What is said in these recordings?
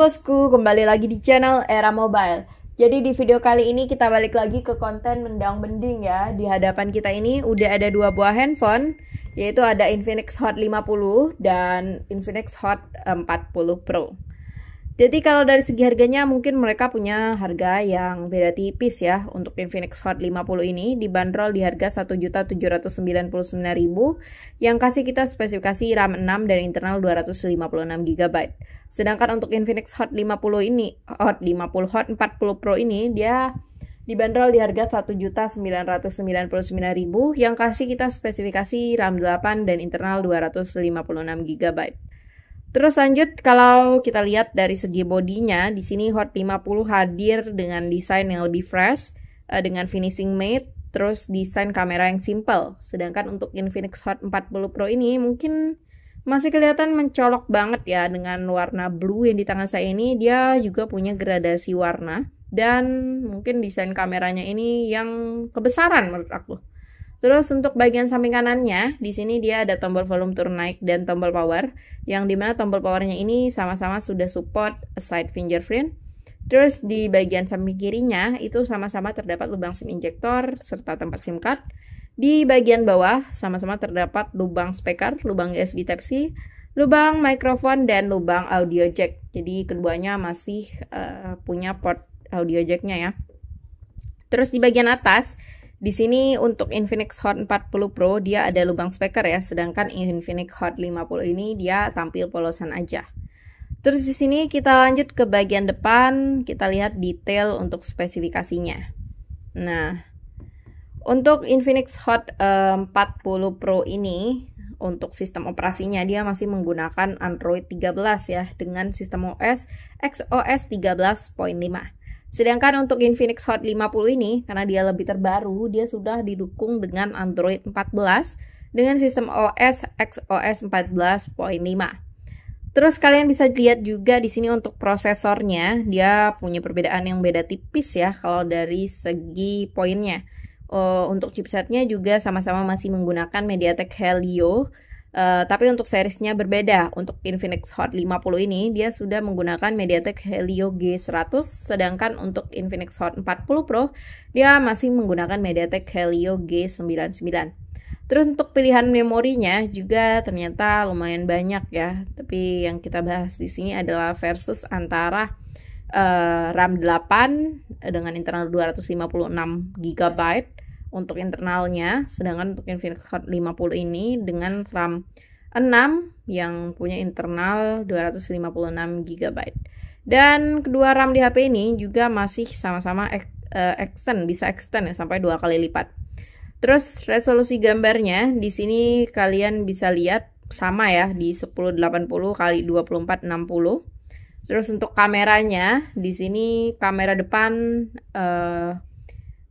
bosku, kembali lagi di channel Era Mobile Jadi di video kali ini kita balik lagi ke konten mendang bending ya Di hadapan kita ini udah ada dua buah handphone Yaitu ada Infinix Hot 50 dan Infinix Hot 40 Pro jadi kalau dari segi harganya mungkin mereka punya harga yang beda tipis ya untuk Infinix Hot 50 ini dibanderol di harga 1.799.000 yang kasih kita spesifikasi RAM 6 dan internal 256GB. Sedangkan untuk Infinix Hot 50 ini, Hot 50 Hot 40 Pro ini dia dibanderol di harga 1.999.000 yang kasih kita spesifikasi RAM 8 dan internal 256GB. Terus lanjut kalau kita lihat dari segi bodinya, di sini Hot 50 hadir dengan desain yang lebih fresh, eh, dengan finishing matte, terus desain kamera yang simple. Sedangkan untuk Infinix Hot 40 Pro ini mungkin masih kelihatan mencolok banget ya dengan warna blue yang di tangan saya ini. Dia juga punya gradasi warna dan mungkin desain kameranya ini yang kebesaran menurut aku. Terus untuk bagian samping kanannya, di sini dia ada tombol volume turun naik dan tombol power, yang dimana tombol powernya ini sama-sama sudah support side fingerprint. Terus di bagian samping kirinya itu sama-sama terdapat lubang SIM injector serta tempat SIM card. Di bagian bawah sama-sama terdapat lubang speaker, lubang USB Type-C, lubang microphone dan lubang audio jack. Jadi keduanya masih uh, punya port audio jacknya ya. Terus di bagian atas di sini untuk Infinix Hot 40 Pro dia ada lubang speaker ya, sedangkan Infinix Hot 50 ini dia tampil polosan aja. Terus di sini kita lanjut ke bagian depan, kita lihat detail untuk spesifikasinya. Nah, untuk Infinix Hot 40 eh, Pro ini untuk sistem operasinya dia masih menggunakan Android 13 ya dengan sistem OS XOS 13.5. Sedangkan untuk Infinix Hot 50 ini, karena dia lebih terbaru, dia sudah didukung dengan Android 14 dengan sistem OS XOS 14.5. Terus kalian bisa lihat juga di sini untuk prosesornya, dia punya perbedaan yang beda tipis ya kalau dari segi poinnya. Uh, untuk chipsetnya juga sama-sama masih menggunakan MediaTek Helio Uh, tapi untuk seriesnya berbeda. Untuk Infinix Hot 50 ini dia sudah menggunakan MediaTek Helio G100 sedangkan untuk Infinix Hot 40 Pro dia masih menggunakan MediaTek Helio G99. Terus untuk pilihan memorinya juga ternyata lumayan banyak ya. Tapi yang kita bahas di sini adalah versus antara uh, RAM 8 dengan internal 256 GB untuk internalnya sedangkan untuk Infinix Hot 50 ini dengan RAM 6 yang punya internal 256 GB. Dan kedua RAM di HP ini juga masih sama-sama eh, extend, bisa extend ya sampai dua kali lipat. Terus resolusi gambarnya di sini kalian bisa lihat sama ya di 1080 kali 2460. Terus untuk kameranya di sini kamera depan uh,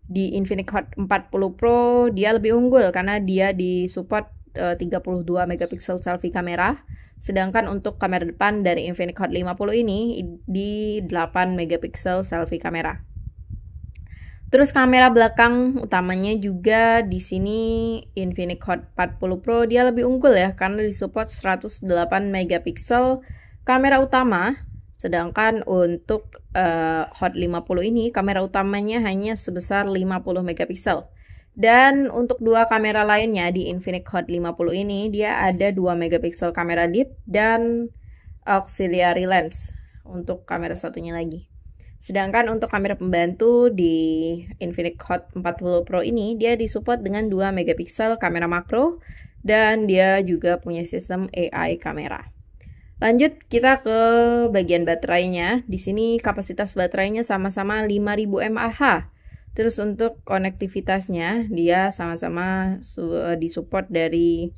di Infinix Hot 40 Pro dia lebih unggul karena dia disupport eh, uh, 32 megapiksel selfie kamera. Sedangkan untuk kamera depan dari Infinix Hot 50 ini di 8 megapiksel selfie kamera. Terus kamera belakang utamanya juga di sini Infinix Hot 40 Pro dia lebih unggul ya karena disupport 108 megapiksel kamera utama Sedangkan untuk uh, Hot 50 ini kamera utamanya hanya sebesar 50 megapiksel. Dan untuk dua kamera lainnya di Infinix Hot 50 ini dia ada 2 megapiksel kamera deep dan auxiliary lens untuk kamera satunya lagi. Sedangkan untuk kamera pembantu di Infinix Hot 40 Pro ini dia disupport dengan 2 megapiksel kamera makro dan dia juga punya sistem AI kamera. Lanjut kita ke bagian baterainya. Di sini kapasitas baterainya sama-sama 5000 mAh. Terus untuk konektivitasnya dia sama-sama eh, disupport dari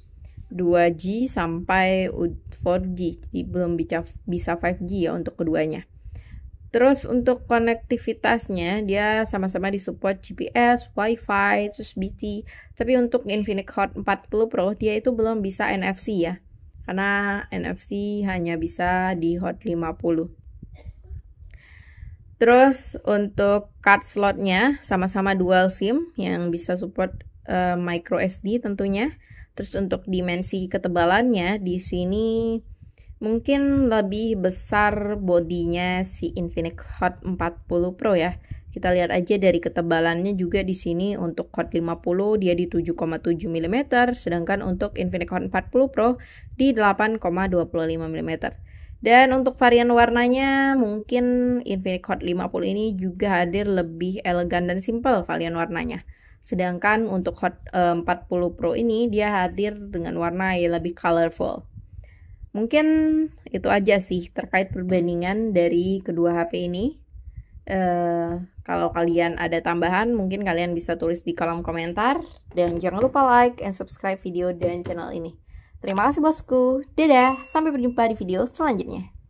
2G sampai 4G. Jadi belum bisa bisa 5G ya untuk keduanya. Terus untuk konektivitasnya dia sama-sama disupport GPS, WiFi, terus BT. Tapi untuk Infinix Hot 40 Pro dia itu belum bisa NFC ya karena NFC hanya bisa di hot 50. Terus untuk card slotnya sama-sama dual SIM yang bisa support uh, micro SD tentunya. Terus untuk dimensi ketebalannya di sini mungkin lebih besar bodinya si Infinix Hot 40 Pro ya. Kita lihat aja dari ketebalannya juga di sini untuk Hot 50 dia di 7,7 mm, sedangkan untuk Infinix Hot 40 Pro di 8,25 mm. Dan untuk varian warnanya mungkin Infinix Hot 50 ini juga hadir lebih elegan dan simple varian warnanya. Sedangkan untuk Hot 40 eh, Pro ini dia hadir dengan warna yang lebih colorful. Mungkin itu aja sih terkait perbandingan dari kedua HP ini. Eh, kalau kalian ada tambahan, mungkin kalian bisa tulis di kolom komentar. Dan jangan lupa like and subscribe video dan channel ini. Terima kasih bosku. Dadah, sampai berjumpa di video selanjutnya.